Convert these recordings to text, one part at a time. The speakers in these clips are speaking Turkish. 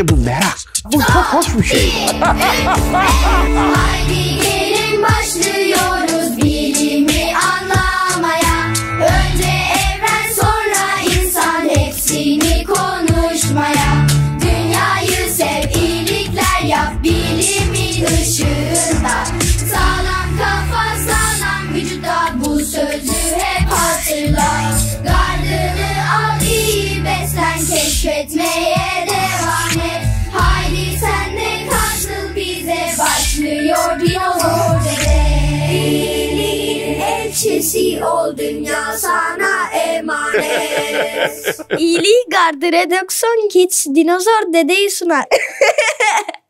İşte bu merak. Bu çok hoş bir şey. Haydi gelin başlıyor. Annesi ol dünya sana emanet. İyiliği gardı Redoxon Kids dinozor dedeyi sunar.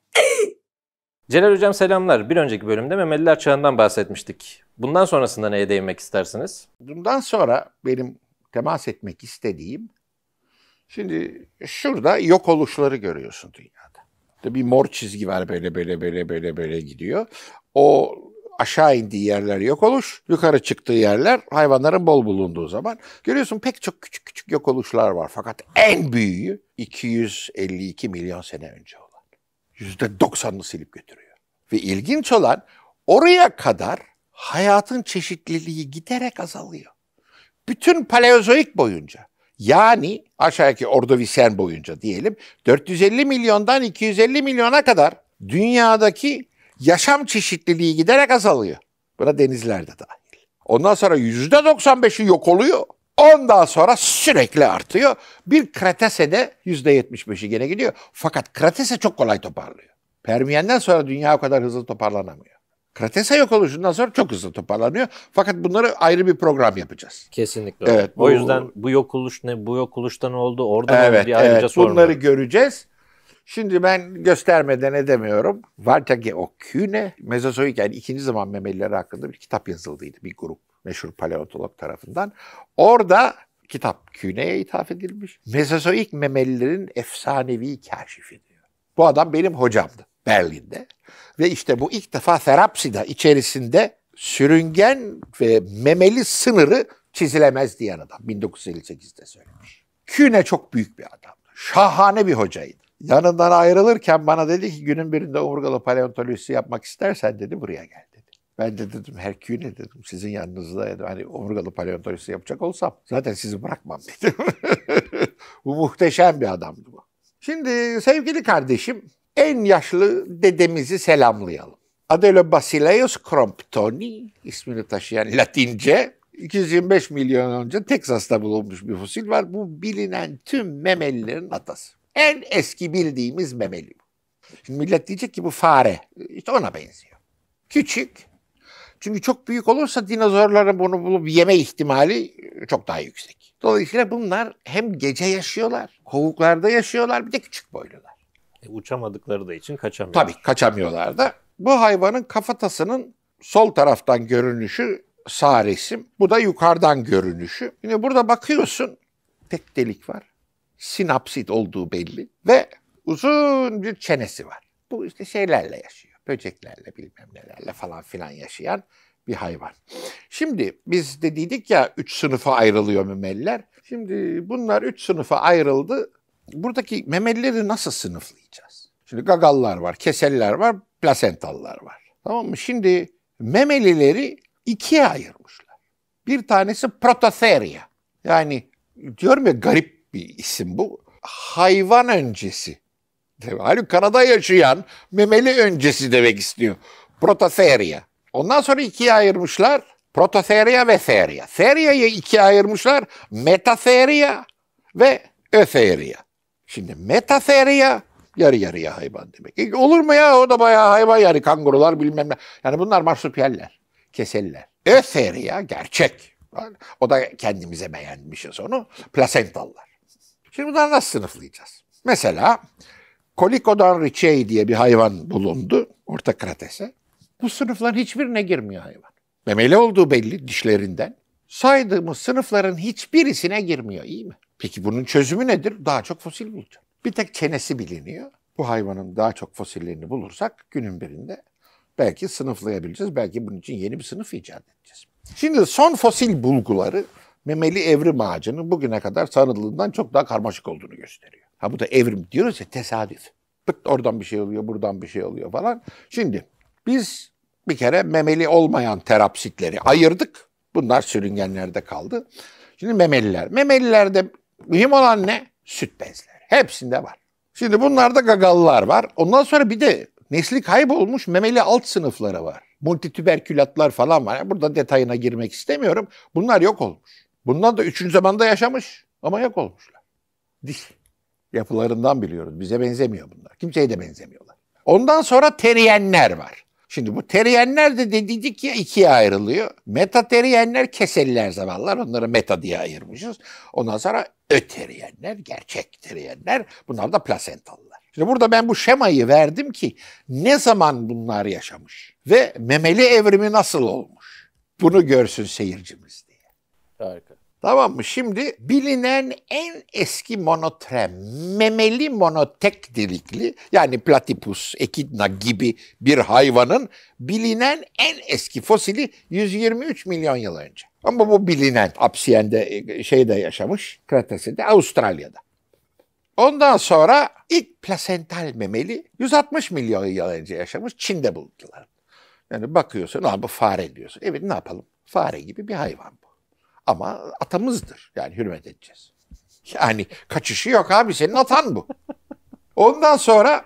Celal Hocam selamlar. Bir önceki bölümde memeliler çağından bahsetmiştik. Bundan sonrasında neye değinmek istersiniz? Bundan sonra benim temas etmek istediğim, şimdi şurada yok oluşları görüyorsun dünyada. Bir mor çizgi var böyle böyle böyle böyle böyle gidiyor. O aşağı indiği yerler yok oluş, yukarı çıktığı yerler hayvanların bol bulunduğu zaman. Görüyorsun pek çok küçük küçük yok oluşlar var. Fakat en büyüğü 252 milyon sene önce olan. %90'ını silip götürüyor. Ve ilginç olan oraya kadar hayatın çeşitliliği giderek azalıyor. Bütün paleozoik boyunca. Yani aşağıdaki Ordovisyen boyunca diyelim 450 milyondan 250 milyona kadar dünyadaki yaşam çeşitliliği giderek azalıyor. Buna denizler de dahil. Ondan sonra yüzde %95'i yok oluyor. Ondan sonra sürekli artıyor. Bir kratese de yüzde %75'i gene gidiyor. Fakat kratese çok kolay toparlıyor. Permiyen'den sonra dünya o kadar hızlı toparlanamıyor. Kratese yok oluşundan sonra çok hızlı toparlanıyor. Fakat bunları ayrı bir program yapacağız. Kesinlikle. Evet, bu, o yüzden bu yok oluş ne bu yok oluştan oldu orada evet, oldu diye ayrıca evet, Bunları göreceğiz. Şimdi ben göstermeden edemiyorum. Vartage Okune, Mezozoik yani ikinci zaman memelileri hakkında bir kitap yazıldıydı bir grup meşhur paleontolog tarafından. Orada kitap Küne'ye ithaf edilmiş. Mezozoik memelilerin efsanevi kaşifi diyor. Bu adam benim hocamdı Berlin'de. Ve işte bu ilk defa Therapsida içerisinde sürüngen ve memeli sınırı çizilemez diyen adam. 1958'de söylemiş. Küne çok büyük bir adamdı. Şahane bir hocaydı. Yanından ayrılırken bana dedi ki günün birinde omurgalı paleontolojisi yapmak istersen dedi buraya gel dedi. Ben de dedim Herküle dedim sizin yanınızda dedim. Hani omurgalı paleontolojisi yapacak olsam zaten sizi bırakmam dedim. bu muhteşem bir adamdı bu. Şimdi sevgili kardeşim en yaşlı dedemizi selamlayalım. Adelo Basileus Cromptoni ismini taşıyan Latince 225 milyon önce Teksas'ta bulunmuş bir fosil var. Bu bilinen tüm memelilerin atası. En eski bildiğimiz memeli bu. Şimdi millet diyecek ki bu fare. İşte ona benziyor. Küçük. Çünkü çok büyük olursa dinozorların bunu bulup yeme ihtimali çok daha yüksek. Dolayısıyla bunlar hem gece yaşıyorlar, kovuklarda yaşıyorlar bir de küçük boylular. E, uçamadıkları da için kaçamıyorlar. Tabii kaçamıyorlar da. Bu hayvanın kafatasının sol taraftan görünüşü sağ resim. Bu da yukarıdan görünüşü. Yine burada bakıyorsun tek delik var sinapsit olduğu belli ve uzun bir çenesi var. Bu işte şeylerle yaşıyor. Böceklerle bilmem nelerle falan filan yaşayan bir hayvan. Şimdi biz dediydik ya üç sınıfa ayrılıyor memeliler. Şimdi bunlar üç sınıfa ayrıldı. Buradaki memelileri nasıl sınıflayacağız? Şimdi gagallar var, keseller var, plasentallar var. Tamam mı? Şimdi memelileri ikiye ayırmışlar. Bir tanesi prototheria. Yani diyorum ya garip bir isim bu. Hayvan öncesi. Halbuki Kanada yaşayan memeli öncesi demek istiyor. Prototheria. Ondan sonra ikiye ayırmışlar. Prototheria ve Theria. Feria'yı ikiye ayırmışlar. Metatheria ve öferia. Şimdi Metatheria yarı yarıya hayvan demek. E, olur mu ya o da bayağı hayvan yani kangurular bilmem ne. Yani bunlar marsupiyaller, keseller. Öferia gerçek. O da kendimize beğenmişiz onu. Plasentallar. Şimdi bunları nasıl sınıflayacağız? Mesela Kolikodon richei diye bir hayvan bulundu Orta Krates'e. Bu sınıfların hiçbirine girmiyor hayvan. Memeli olduğu belli dişlerinden. Saydığımız sınıfların hiçbirisine girmiyor iyi mi? Peki bunun çözümü nedir? Daha çok fosil bulacağız. Bir tek çenesi biliniyor. Bu hayvanın daha çok fosillerini bulursak günün birinde belki sınıflayabileceğiz. Belki bunun için yeni bir sınıf icat edeceğiz. Şimdi son fosil bulguları memeli evrim ağacının bugüne kadar sanıldığından çok daha karmaşık olduğunu gösteriyor. Ha bu da evrim diyoruz ya tesadüf. Pıt oradan bir şey oluyor, buradan bir şey oluyor falan. Şimdi biz bir kere memeli olmayan terapsitleri ayırdık. Bunlar sürüngenlerde kaldı. Şimdi memeliler. Memelilerde mühim olan ne? Süt bezleri. Hepsinde var. Şimdi bunlarda gagallar var. Ondan sonra bir de nesli kaybolmuş memeli alt sınıfları var. Multitüberkülatlar falan var. burada detayına girmek istemiyorum. Bunlar yok olmuş. Bundan da üçüncü zamanda yaşamış ama yok olmuşlar. Dil yapılarından biliyoruz. Bize benzemiyor bunlar. Kimseye de benzemiyorlar. Ondan sonra teriyenler var. Şimdi bu teriyenler de dedik ya ikiye ayrılıyor. Meta teriyenler keseliler zamanlar Onları meta diye ayırmışız. Ondan sonra öteriyenler, gerçek teriyenler. Bunlar da plasentalılar. Şimdi burada ben bu şemayı verdim ki ne zaman bunlar yaşamış ve memeli evrimi nasıl olmuş? Bunu görsün seyircimiz diye. Harika. Tamam mı? Şimdi bilinen en eski monotrem, memeli monotek delikli yani platypus, ekidna gibi bir hayvanın bilinen en eski fosili 123 milyon yıl önce. Ama bu bilinen Apsiyen'de e, şeyde yaşamış, Kretes'inde, Avustralya'da. Ondan sonra ilk plasental memeli 160 milyon yıl önce yaşamış Çin'de buldular. Yani bakıyorsun, bu fare diyorsun. Evet ne yapalım? Fare gibi bir hayvan bu. Ama atamızdır. Yani hürmet edeceğiz. Yani kaçışı yok abi senin atan bu. Ondan sonra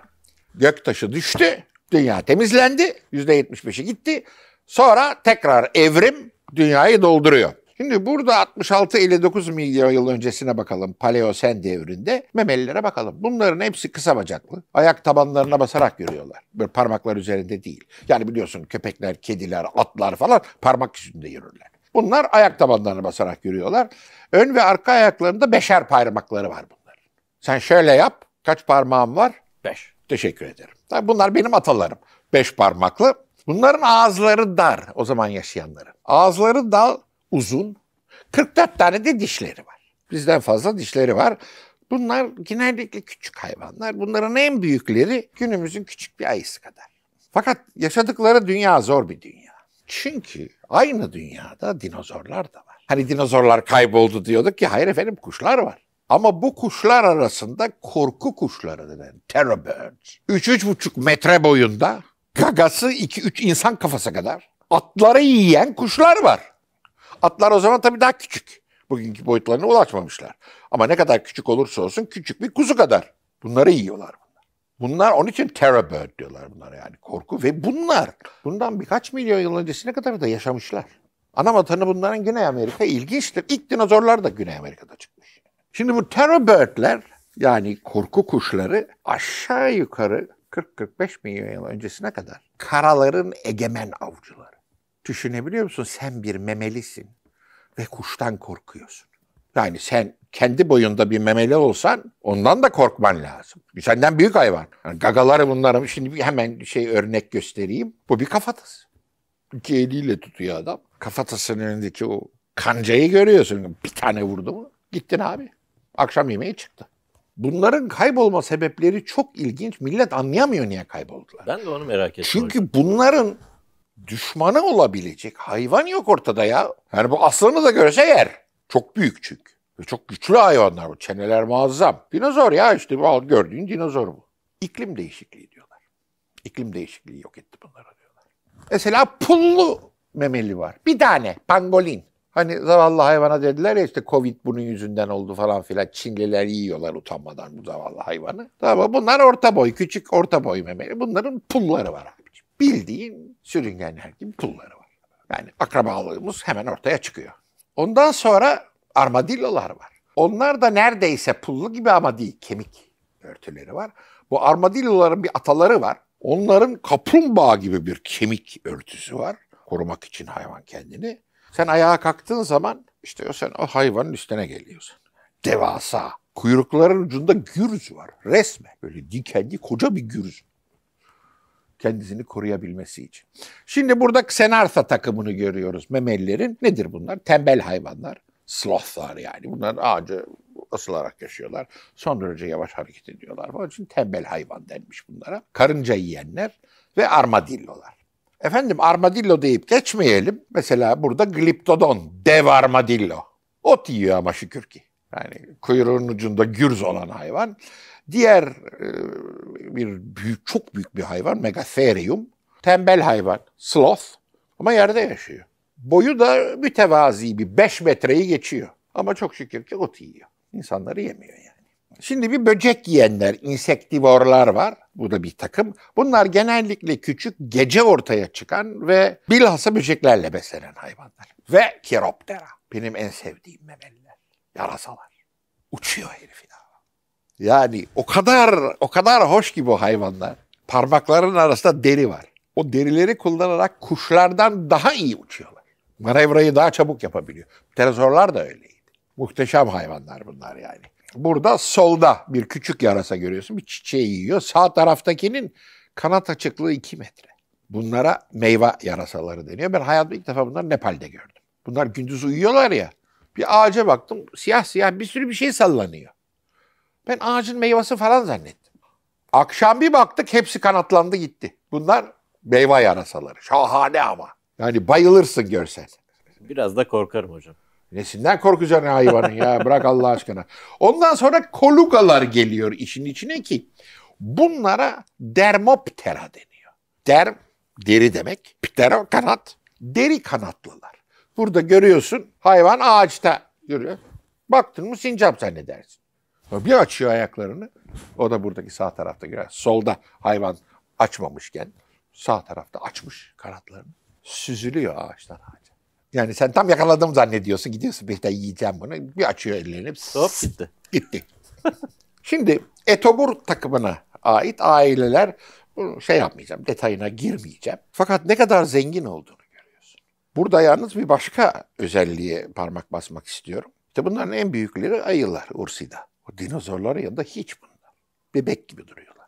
göktaşı düştü. Dünya temizlendi. yüzde beşi gitti. Sonra tekrar evrim dünyayı dolduruyor. Şimdi burada 66-59 milyon yıl öncesine bakalım Paleosen devrinde memelilere bakalım. Bunların hepsi kısa bacaklı. Ayak tabanlarına basarak yürüyorlar. Böyle parmaklar üzerinde değil. Yani biliyorsun köpekler, kediler, atlar falan parmak üstünde yürürler. Bunlar ayak tabanlarını basarak yürüyorlar. Ön ve arka ayaklarında beşer parmakları var bunların. Sen şöyle yap. Kaç parmağım var? Beş. Teşekkür ederim. bunlar benim atalarım. Beş parmaklı. Bunların ağızları dar o zaman yaşayanların. Ağızları dal, uzun. 44 tane de dişleri var. Bizden fazla dişleri var. Bunlar genellikle küçük hayvanlar. Bunların en büyükleri günümüzün küçük bir ayısı kadar. Fakat yaşadıkları dünya zor bir dünya. Çünkü aynı dünyada dinozorlar da var. Hani dinozorlar kayboldu diyorduk ki hayır efendim kuşlar var. Ama bu kuşlar arasında korku kuşları denen terror birds. 3-3,5 metre boyunda gagası 2-3 insan kafası kadar atları yiyen kuşlar var. Atlar o zaman tabii daha küçük. Bugünkü boyutlarına ulaşmamışlar. Ama ne kadar küçük olursa olsun küçük bir kuzu kadar. Bunları yiyorlar. Bunlar onun için terror bird diyorlar bunlar yani korku ve bunlar bundan birkaç milyon yıl öncesine kadar da yaşamışlar. Ana vatanı bunların Güney Amerika ilginçtir. İlk dinozorlar da Güney Amerika'da çıkmış. Şimdi bu terror birdler yani korku kuşları aşağı yukarı 40-45 milyon yıl öncesine kadar karaların egemen avcıları. Düşünebiliyor musun? Sen bir memelisin ve kuştan korkuyorsun. Yani sen kendi boyunda bir memeli olsan ondan da korkman lazım. Senden büyük hayvan. Yani gagaları bunları şimdi hemen şey örnek göstereyim. Bu bir kafatası. İki eliyle tutuyor adam. Kafatasının önündeki o kancayı görüyorsun. Bir tane vurdu mu gittin abi. Akşam yemeği çıktı. Bunların kaybolma sebepleri çok ilginç. Millet anlayamıyor niye kayboldular. Ben de onu merak ediyorum. Çünkü hocam. bunların düşmanı olabilecek hayvan yok ortada ya. Yani bu aslanı da görse yer. Çok büyük çünkü. Ve çok güçlü hayvanlar bu. Çeneler muazzam. Dinozor ya işte bu gördüğün dinozor bu. İklim değişikliği diyorlar. İklim değişikliği yok etti bunlara diyorlar. Mesela pullu memeli var. Bir tane pangolin. Hani zavallı hayvana dediler ya işte Covid bunun yüzünden oldu falan filan. Çinliler yiyorlar utanmadan bu zavallı hayvanı. Tamam bunlar orta boy, küçük orta boy memeli. Bunların pulları var abiciğim. Bildiğin sürüngenler gibi pulları var. Yani akrabalığımız hemen ortaya çıkıyor. Ondan sonra armadillolar var. Onlar da neredeyse pullu gibi ama değil, kemik örtüleri var. Bu armadilloların bir ataları var. Onların kaplumbağa gibi bir kemik örtüsü var. Korumak için hayvan kendini. Sen ayağa kalktığın zaman işte o sen o hayvanın üstüne geliyorsun. Devasa. Kuyrukların ucunda gürüz var resme. Böyle dikenli koca bir gürüz kendisini koruyabilmesi için. Şimdi burada Xenartha takımını görüyoruz memelilerin. Nedir bunlar? Tembel hayvanlar. Slothlar yani. Bunlar ağacı asılarak yaşıyorlar. Son derece yavaş hareket ediyorlar. Onun için tembel hayvan denmiş bunlara. Karınca yiyenler ve armadillolar. Efendim armadillo deyip geçmeyelim. Mesela burada gliptodon, dev armadillo. Ot yiyor ama şükür ki. Yani kuyruğun ucunda gürz olan hayvan. Diğer e, bir büyük, çok büyük bir hayvan Megatherium. Tembel hayvan, sloth ama yerde yaşıyor. Boyu da mütevazi bir 5 metreyi geçiyor. Ama çok şükür ki ot yiyor. İnsanları yemiyor yani. Şimdi bir böcek yiyenler, insektivorlar var. Bu da bir takım. Bunlar genellikle küçük, gece ortaya çıkan ve bilhassa böceklerle beslenen hayvanlar. Ve kiroptera. Benim en sevdiğim memeliler. Yarasalar. Uçuyor herif ya. Yani o kadar o kadar hoş ki bu hayvanlar. Parmakların arasında deri var. O derileri kullanarak kuşlardan daha iyi uçuyorlar. Manevrayı daha çabuk yapabiliyor. Pterozorlar da öyleydi. Muhteşem hayvanlar bunlar yani. Burada solda bir küçük yarasa görüyorsun. Bir çiçeği yiyor. Sağ taraftakinin kanat açıklığı 2 metre. Bunlara meyve yarasaları deniyor. Ben hayatımda ilk defa bunları Nepal'de gördüm. Bunlar gündüz uyuyorlar ya. Bir ağaca baktım siyah siyah bir sürü bir şey sallanıyor. Ben ağacın meyvesi falan zannettim. Akşam bir baktık hepsi kanatlandı gitti. Bunlar meyve yarasaları. Şahane ama. Yani bayılırsın görsen. Biraz da korkarım hocam. Nesinden korkacaksın hayvanın ya bırak Allah aşkına. Ondan sonra kolugalar geliyor işin içine ki bunlara dermoptera deniyor. Derm deri demek. Ptera kanat. Deri kanatlılar. Burada görüyorsun hayvan ağaçta yürüyor. Baktın mı sincap zannedersin. Bir açıyor ayaklarını. O da buradaki sağ tarafta. girer. Solda hayvan açmamışken sağ tarafta açmış kanatlarını. Süzülüyor ağaçtan ağaca. Yani sen tam yakaladım zannediyorsun. Gidiyorsun bir de yiyeceğim bunu. Bir açıyor ellerini. Hop gitti. Gitti. Şimdi etobur takımına ait aileler şey yapmayacağım, detayına girmeyeceğim. Fakat ne kadar zengin olduğunu görüyorsun. Burada yalnız bir başka özelliğe parmak basmak istiyorum. İşte bunların en büyükleri ayılar Ursi'da. O ya da hiç bunlar. Bebek gibi duruyorlar.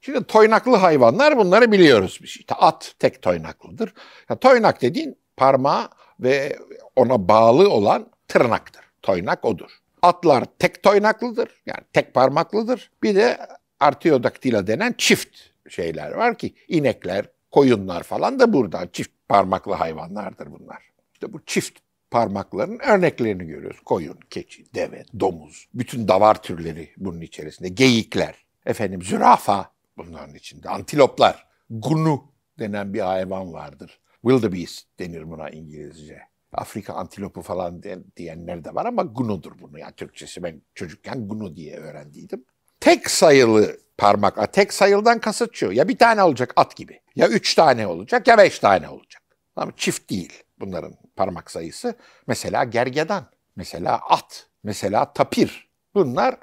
Şimdi toynaklı hayvanlar bunları biliyoruz İşte at tek toynaklıdır. Ya, toynak dediğin parmağı ve ona bağlı olan tırnaktır. Toynak odur. Atlar tek toynaklıdır. Yani tek parmaklıdır. Bir de artiodaktila denen çift şeyler var ki inekler, koyunlar falan da burada çift parmaklı hayvanlardır bunlar. İşte bu çift Parmakların örneklerini görüyoruz. Koyun, keçi, deve, domuz, bütün davar türleri bunun içerisinde, geyikler, efendim zürafa bunların içinde, antiloplar, gunu denen bir hayvan vardır. Wildebeest denir buna İngilizce. Afrika antilopu falan diyenler de var ama gunudur bunu. Yani Türkçesi ben çocukken gunu diye öğrendiydim. Tek sayılı parmak, tek sayıldan kasıt şu. Ya bir tane olacak at gibi. Ya üç tane olacak ya beş tane olacak. Ama çift değil bunların parmak sayısı. Mesela gergedan, mesela at, mesela tapir. Bunlar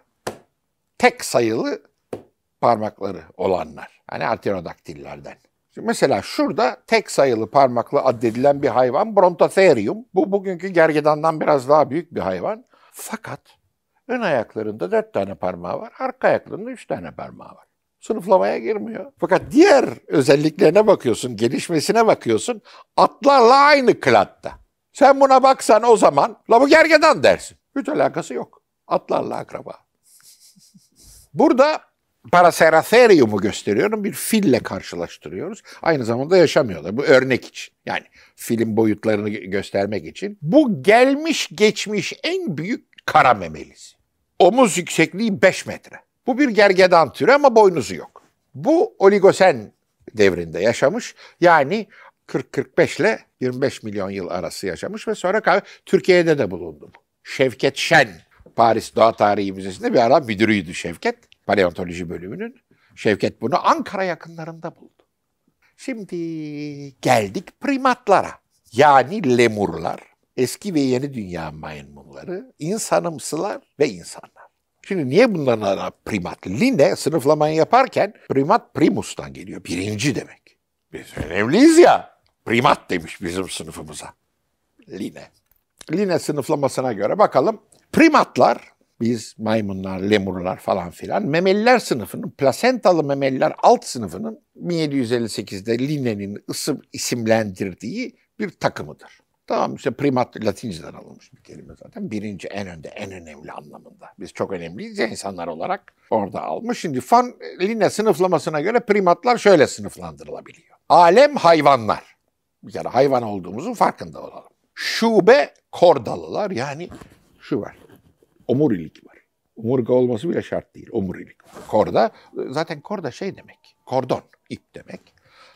tek sayılı parmakları olanlar. Hani artenodaktillerden. Şimdi mesela şurada tek sayılı parmaklı addedilen bir hayvan Brontotherium. Bu bugünkü gergedandan biraz daha büyük bir hayvan. Fakat ön ayaklarında dört tane parmağı var, arka ayaklarında üç tane parmağı var sınıflamaya girmiyor. Fakat diğer özelliklerine bakıyorsun, gelişmesine bakıyorsun. Atlarla aynı klatta. Sen buna baksan o zaman la bu gergedan dersin. Hiç alakası yok. Atlarla akraba. Burada Paraceratherium'u gösteriyorum. Bir fille karşılaştırıyoruz. Aynı zamanda yaşamıyorlar. Bu örnek için. Yani film boyutlarını göstermek için. Bu gelmiş geçmiş en büyük kara memelisi. Omuz yüksekliği 5 metre. Bu bir gergedan türü ama boynuzu yok. Bu oligosen devrinde yaşamış. Yani 40-45 ile 25 milyon yıl arası yaşamış ve sonra Türkiye'de de bulundu. Şevket Şen, Paris Doğa Tarihi Müzesi'nde bir ara müdürüydü Şevket, paleontoloji bölümünün. Şevket bunu Ankara yakınlarında buldu. Şimdi geldik primatlara. Yani lemurlar, eski ve yeni dünya maymunları, insanımsılar ve insanlar. Şimdi niye bunların primat? Line sınıflamayı yaparken primat primustan geliyor. Birinci demek. Biz önemliyiz ya. Primat demiş bizim sınıfımıza. Line. Line sınıflamasına göre bakalım. Primatlar, biz maymunlar, lemurlar falan filan, memeliler sınıfının, plasentalı memeliler alt sınıfının 1758'de Line'nin isimlendirdiği bir takımıdır. Tamam işte primat latinceden alınmış bir kelime zaten. Birinci en önde, en önemli anlamında. Biz çok önemliyiz ya insanlar olarak. Orada almış. Şimdi fan line sınıflamasına göre primatlar şöyle sınıflandırılabiliyor. Alem hayvanlar. Bir kere hayvan olduğumuzun farkında olalım. Şube kordalılar yani şu var. Omurilik var. Omurga olması bile şart değil. Omurilik var. Korda zaten korda şey demek. Kordon, ip demek.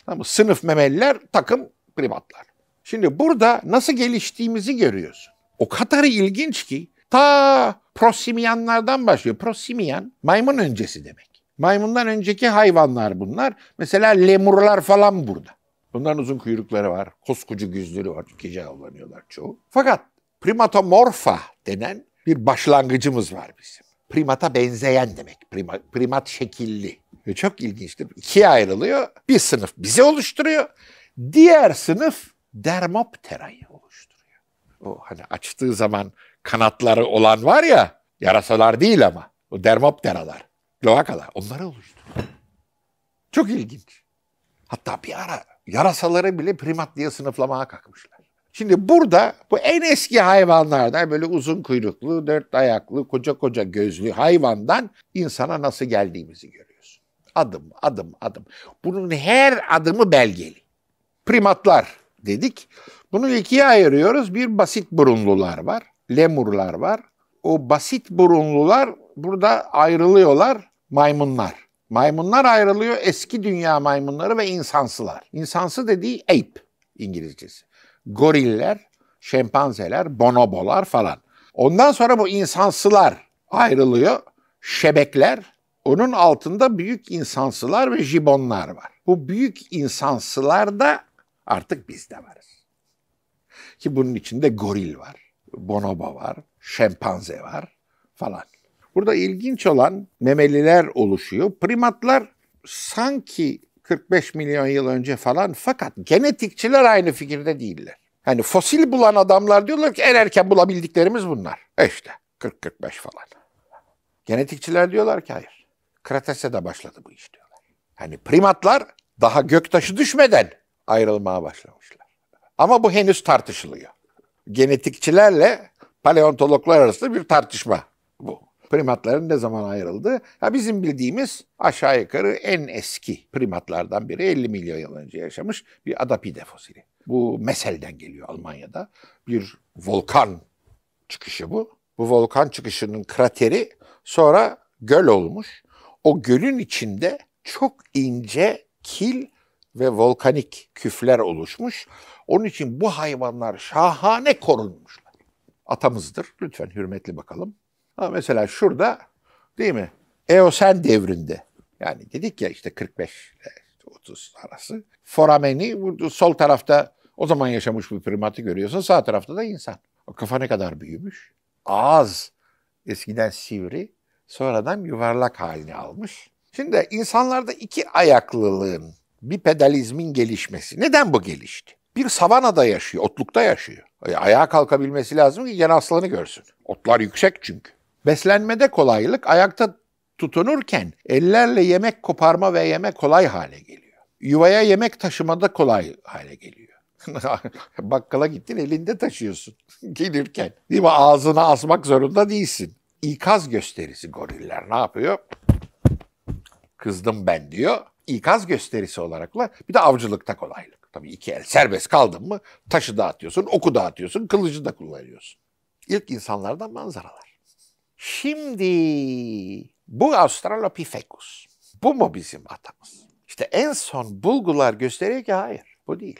Tamam Sınıf memeliler, takım primatlar. Şimdi burada nasıl geliştiğimizi görüyorsun. O kadar ilginç ki ta prosimiyanlardan başlıyor. Prosimiyan maymun öncesi demek. Maymundan önceki hayvanlar bunlar. Mesela lemurlar falan burada. Bunların uzun kuyrukları var. koskucu gözleri var. Gece avlanıyorlar çoğu. Fakat primatomorfa denen bir başlangıcımız var bizim. Primata benzeyen demek. Prima, primat şekilli. Ve çok ilginçtir. İkiye ayrılıyor. Bir sınıf bizi oluşturuyor. Diğer sınıf dermopterayı oluşturuyor. O hani açtığı zaman kanatları olan var ya, yarasalar değil ama o dermopteralar, lovakalar onları oluşturuyor. Çok ilginç. Hatta bir ara yarasaları bile primat diye sınıflamaya kalkmışlar. Şimdi burada bu en eski hayvanlardan böyle uzun kuyruklu, dört ayaklı, koca koca gözlü hayvandan insana nasıl geldiğimizi görüyorsun. Adım, adım, adım. Bunun her adımı belgeli. Primatlar dedik. Bunu ikiye ayırıyoruz. Bir basit burunlular var. Lemurlar var. O basit burunlular burada ayrılıyorlar maymunlar. Maymunlar ayrılıyor eski dünya maymunları ve insansılar. İnsansı dediği ape İngilizcesi. Goriller, şempanzeler, bonobolar falan. Ondan sonra bu insansılar ayrılıyor. Şebekler, onun altında büyük insansılar ve jibonlar var. Bu büyük insansılar da Artık biz de varız. Ki bunun içinde goril var, bonobo var, şempanze var falan. Burada ilginç olan memeliler oluşuyor. Primatlar sanki 45 milyon yıl önce falan fakat genetikçiler aynı fikirde değiller. Hani fosil bulan adamlar diyorlar ki en erken bulabildiklerimiz bunlar. E işte 40-45 falan. Genetikçiler diyorlar ki hayır. Kretes'e de başladı bu iş diyorlar. Hani primatlar daha göktaşı düşmeden ayrılmaya başlamışlar. Ama bu henüz tartışılıyor. Genetikçilerle paleontologlar arasında bir tartışma bu. Primatların ne zaman ayrıldığı, Ya bizim bildiğimiz aşağı yukarı en eski primatlardan biri 50 milyon yıl önce yaşamış bir adapide fosili. Bu Mesel'den geliyor Almanya'da. Bir volkan çıkışı bu. Bu volkan çıkışının krateri sonra göl olmuş. O gölün içinde çok ince kil ve volkanik küfler oluşmuş. Onun için bu hayvanlar şahane korunmuşlar. Atamızdır. Lütfen hürmetli bakalım. Ha mesela şurada değil mi? Eosen devrinde. Yani dedik ya işte 45 30 arası. Forameni sol tarafta o zaman yaşamış bir primatı görüyorsun. Sağ tarafta da insan. O kafa ne kadar büyümüş. Ağız eskiden sivri, sonradan yuvarlak halini almış. Şimdi insanlarda iki ayaklılığın bipedalizmin gelişmesi. Neden bu gelişti? Bir savanada yaşıyor, otlukta yaşıyor. E, ayağa kalkabilmesi lazım ki gen aslanı görsün. Otlar yüksek çünkü. Beslenmede kolaylık, ayakta tutunurken ellerle yemek koparma ve yeme kolay hale geliyor. Yuvaya yemek taşımada kolay hale geliyor. Bakkala gittin elinde taşıyorsun gelirken. Değil mi? Ağzına asmak zorunda değilsin. İkaz gösterisi goriller ne yapıyor? Kızdım ben diyor ikaz gösterisi olarak Bir de avcılıkta kolaylık. Tabii iki el serbest kaldın mı taşı dağıtıyorsun, oku dağıtıyorsun, kılıcı da kullanıyorsun. İlk insanlardan manzaralar. Şimdi bu Australopithecus. Bu mu bizim atamız? İşte en son bulgular gösteriyor ki hayır bu değil.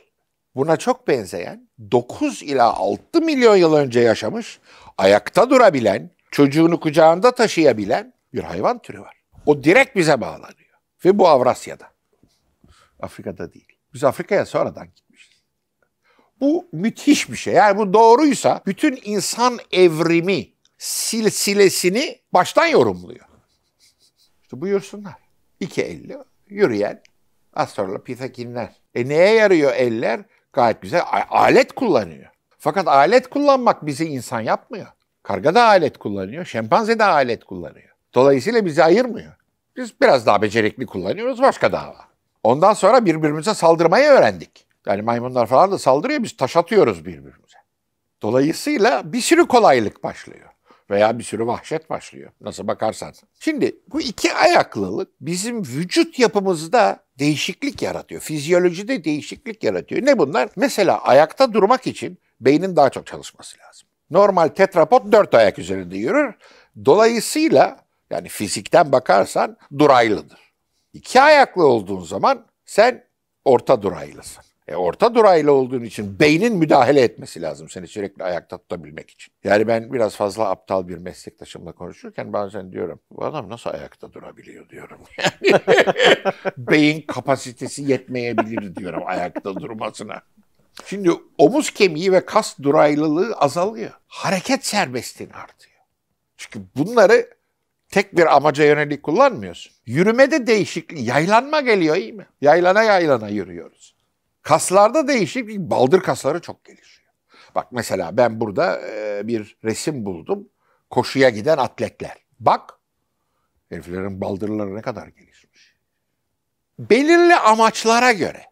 Buna çok benzeyen 9 ila 6 milyon yıl önce yaşamış, ayakta durabilen, çocuğunu kucağında taşıyabilen bir hayvan türü var. O direkt bize bağlanıyor. Ve bu Avrasya'da. Afrika'da değil. Biz Afrika'ya sonradan gitmişiz. Bu müthiş bir şey. Yani bu doğruysa bütün insan evrimi silsilesini baştan yorumluyor. İşte buyursunlar. İki elli yürüyen az sonra pitakinler. E neye yarıyor eller? Gayet güzel alet kullanıyor. Fakat alet kullanmak bizi insan yapmıyor. Karga da alet kullanıyor, şempanze de alet kullanıyor. Dolayısıyla bizi ayırmıyor. Biz biraz daha becerikli kullanıyoruz başka dava. Ondan sonra birbirimize saldırmayı öğrendik. Yani maymunlar falan da saldırıyor biz taş atıyoruz birbirimize. Dolayısıyla bir sürü kolaylık başlıyor veya bir sürü vahşet başlıyor. Nasıl bakarsan. Şimdi bu iki ayaklılık bizim vücut yapımızda değişiklik yaratıyor. Fizyolojide değişiklik yaratıyor. Ne bunlar? Mesela ayakta durmak için beynin daha çok çalışması lazım. Normal tetrapod dört ayak üzerinde yürür. Dolayısıyla yani fizikten bakarsan duraylıdır. İki ayaklı olduğun zaman sen orta duraylısın. E orta duraylı olduğun için beynin müdahale etmesi lazım seni sürekli ayakta tutabilmek için. Yani ben biraz fazla aptal bir meslektaşımla konuşurken bazen diyorum bu adam nasıl ayakta durabiliyor diyorum. Yani beyin kapasitesi yetmeyebilir diyorum ayakta durmasına. Şimdi omuz kemiği ve kas duraylılığı azalıyor. Hareket serbestliğin artıyor. Çünkü bunları tek bir amaca yönelik kullanmıyorsun. Yürümede değişiklik, yaylanma geliyor iyi mi? Yaylana yaylana yürüyoruz. Kaslarda değişiklik, baldır kasları çok gelişiyor. Bak mesela ben burada bir resim buldum. Koşuya giden atletler. Bak heriflerin baldırları ne kadar gelişmiş. Belirli amaçlara göre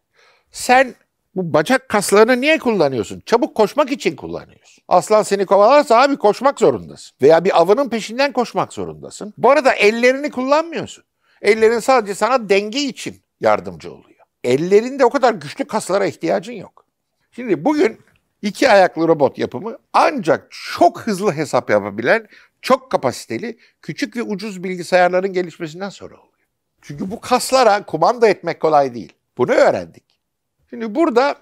sen bu bacak kaslarını niye kullanıyorsun? Çabuk koşmak için kullanıyorsun. Aslan seni kovalarsa abi koşmak zorundasın. Veya bir avının peşinden koşmak zorundasın. Bu arada ellerini kullanmıyorsun. Ellerin sadece sana denge için yardımcı oluyor. Ellerinde o kadar güçlü kaslara ihtiyacın yok. Şimdi bugün iki ayaklı robot yapımı ancak çok hızlı hesap yapabilen, çok kapasiteli, küçük ve ucuz bilgisayarların gelişmesinden sonra oluyor. Çünkü bu kaslara kumanda etmek kolay değil. Bunu öğrendik. Şimdi burada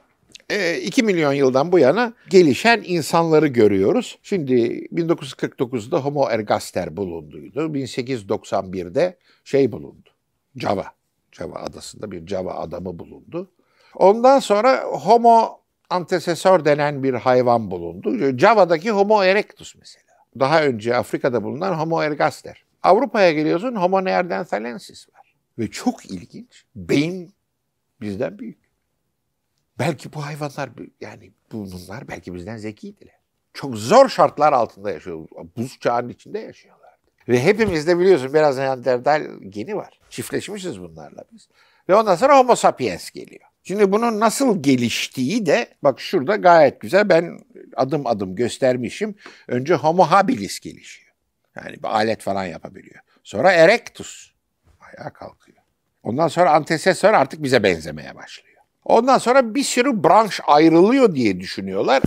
e, 2 milyon yıldan bu yana gelişen insanları görüyoruz. Şimdi 1949'da Homo ergaster bulunduydu. 1891'de şey bulundu. Java. Java adasında bir Java adamı bulundu. Ondan sonra Homo antesesör denen bir hayvan bulundu. Java'daki Homo erectus mesela. Daha önce Afrika'da bulunan Homo ergaster. Avrupa'ya geliyorsun Homo neanderthalensis var. Ve çok ilginç. Beyin bizden büyük. Belki bu hayvanlar yani bunlar belki bizden zekiydiler. Çok zor şartlar altında yaşıyor. Buz çağının içinde yaşıyorlar. Ve hepimizde biliyorsun biraz Neandertal geni var. Çiftleşmişiz bunlarla biz. Ve ondan sonra Homo sapiens geliyor. Şimdi bunun nasıl geliştiği de bak şurada gayet güzel ben adım adım göstermişim. Önce Homo habilis gelişiyor. Yani bir alet falan yapabiliyor. Sonra erectus ayağa kalkıyor. Ondan sonra antesesör artık bize benzemeye başlıyor. Ondan sonra bir sürü branş ayrılıyor diye düşünüyorlar.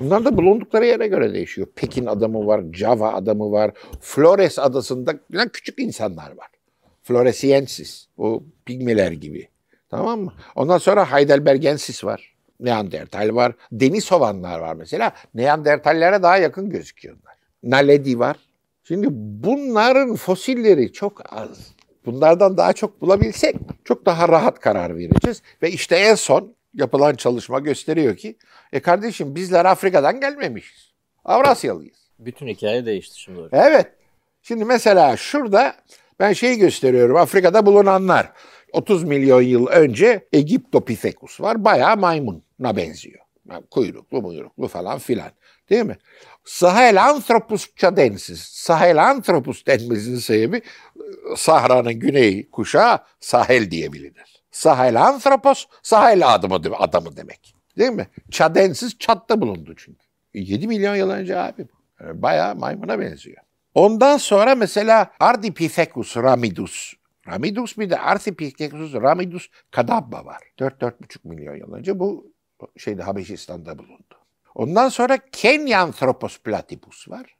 Bunlar da bulundukları yere göre değişiyor. Pekin adamı var, Java adamı var, Flores adasında küçük insanlar var. Floresiensis, o pigmeler gibi. Tamam mı? Ondan sonra Heidelbergensis var. Neandertal var. Deniz hovanlar var mesela. Neandertallere daha yakın gözüküyorlar. Naledi var. Şimdi bunların fosilleri çok az bunlardan daha çok bulabilsek çok daha rahat karar vereceğiz. Ve işte en son yapılan çalışma gösteriyor ki e kardeşim bizler Afrika'dan gelmemişiz. Avrasyalıyız. Bütün hikaye değişti şimdi. Hocam. Evet. Şimdi mesela şurada ben şeyi gösteriyorum. Afrika'da bulunanlar. 30 milyon yıl önce Egiptopithecus var. Bayağı maymuna benziyor. Yani kuyruklu muyruklu falan filan. Değil mi? Sahelanthropus chadensis, Sahelanthropus denmesinin sebebi e, Sahra'nın güney kuşağı sahel diye bilinir. Sahelanthropos sahel adamı, adamı demek. Değil mi? Chadensis çatta bulundu çünkü. 7 e, milyon yıl önce abi. bu. E, bayağı maymuna benziyor. Ondan sonra mesela Ardipithecus ramidus. Ramidus bir de Ardipithecus ramidus kadabba var. 4-4,5 milyon yıl önce bu şeyde Habeşistan'da bulundu. Ondan sonra Kenyanthropos platypus var.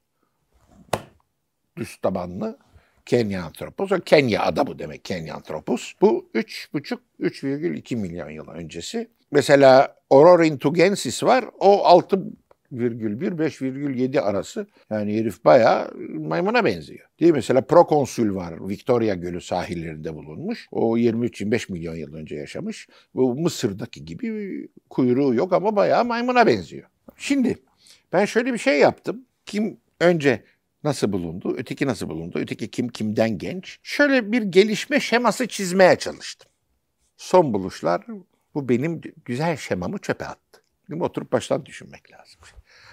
Düz tabanlı Kenyanthropos. O Kenya adamı demek Kenyanthropos. Bu 3,5-3,2 milyon yıl öncesi. Mesela Ororintugensis var. O 6 5,1-5,7 arası. Yani herif baya maymuna benziyor. Değil mi? Mesela prokonsül var. Victoria Gölü sahillerinde bulunmuş. O 23-25 milyon yıl önce yaşamış. Bu Mısır'daki gibi kuyruğu yok ama baya maymuna benziyor. Şimdi ben şöyle bir şey yaptım. Kim önce nasıl bulundu, öteki nasıl bulundu, öteki kim kimden genç. Şöyle bir gelişme şeması çizmeye çalıştım. Son buluşlar bu benim güzel şemamı çöpe attı. Şimdi oturup baştan düşünmek lazım.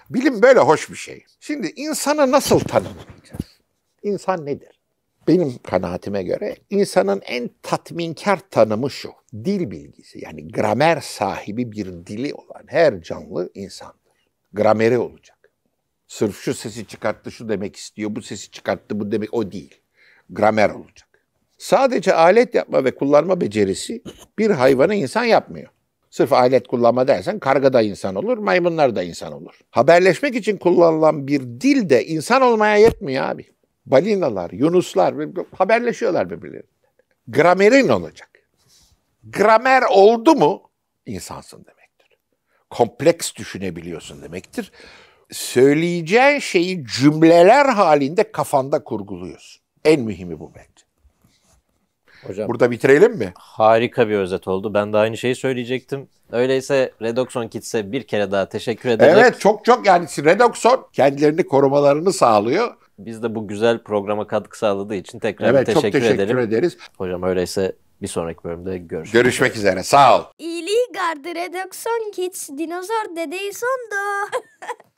Bilim böyle hoş bir şey. Şimdi insanı nasıl tanımlayacağız? İnsan nedir? Benim kanaatime göre insanın en tatminkar tanımı şu. Dil bilgisi yani gramer sahibi bir dili olan her canlı insandır. Grameri olacak. Sırf şu sesi çıkarttı şu demek istiyor, bu sesi çıkarttı bu demek o değil. Gramer olacak. Sadece alet yapma ve kullanma becerisi bir hayvanı insan yapmıyor. Sırf alet kullanma dersen karga da insan olur, maymunlar da insan olur. Haberleşmek için kullanılan bir dil de insan olmaya yetmiyor abi. Balinalar, yunuslar haberleşiyorlar birbirleri. Gramerin olacak. Gramer oldu mu insansın demektir. Kompleks düşünebiliyorsun demektir. Söyleyeceğin şeyi cümleler halinde kafanda kurguluyorsun. En mühimi bu belki. Hocam, Burada bitirelim mi? Harika bir özet oldu. Ben de aynı şeyi söyleyecektim. Öyleyse Redoxon Kids'e bir kere daha teşekkür ederek. Evet çok çok yani Redoxon kendilerini korumalarını sağlıyor. Biz de bu güzel programa katkı sağladığı için tekrar evet, teşekkür, çok teşekkür edelim. ederiz. Hocam öyleyse bir sonraki bölümde görüşmek Görüşmek üzere. üzere. Sağ ol. İyiliği gardı Redoxon Kids dinozor dedeyi sondu.